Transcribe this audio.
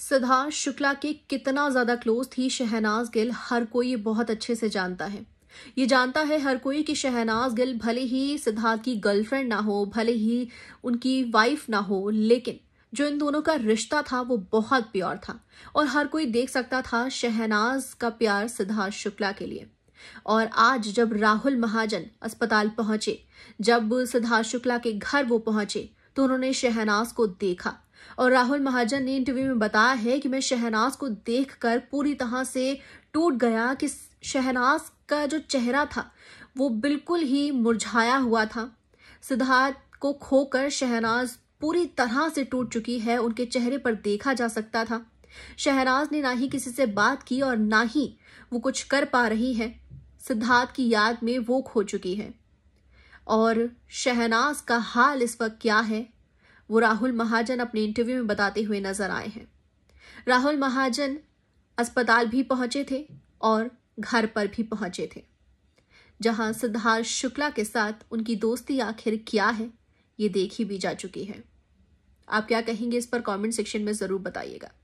सिद्धार्थ शुक्ला के कितना ज्यादा क्लोज थी शहनाज गिल हर कोई ये बहुत अच्छे से जानता है ये जानता है हर कोई कि शहनाज गिल भले ही सिद्धार्थ की गर्लफ्रेंड ना हो भले ही उनकी वाइफ ना हो लेकिन जो इन दोनों का रिश्ता था वो बहुत प्योर था और हर कोई देख सकता था शहनाज का प्यार सिद्धार्थ शुक्ला के लिए और आज जब राहुल महाजन अस्पताल पहुंचे जब सिद्धार्थ शुक्ला के घर वो पहुंचे तो उन्होंने शहनाज को देखा और राहुल महाजन ने इंटरव्यू में बताया है कि मैं शहनाज को देखकर पूरी तरह से टूट गया कि शहनाज का जो चेहरा था वो बिल्कुल ही मुरझाया हुआ था सिद्धार्थ को खोकर शहनाज पूरी तरह से टूट चुकी है उनके चेहरे पर देखा जा सकता था शहनाज ने ना ही किसी से बात की और ना ही वो कुछ कर पा रही है सिद्धार्थ की याद में वो खो चुकी है और शहनाज का हाल इस वक्त क्या है वो राहुल महाजन अपने इंटरव्यू में बताते हुए नजर आए हैं राहुल महाजन अस्पताल भी पहुंचे थे और घर पर भी पहुंचे थे जहां सिद्धार्थ शुक्ला के साथ उनकी दोस्ती आखिर क्या है ये देखी भी जा चुकी है आप क्या कहेंगे इस पर कमेंट सेक्शन में ज़रूर बताइएगा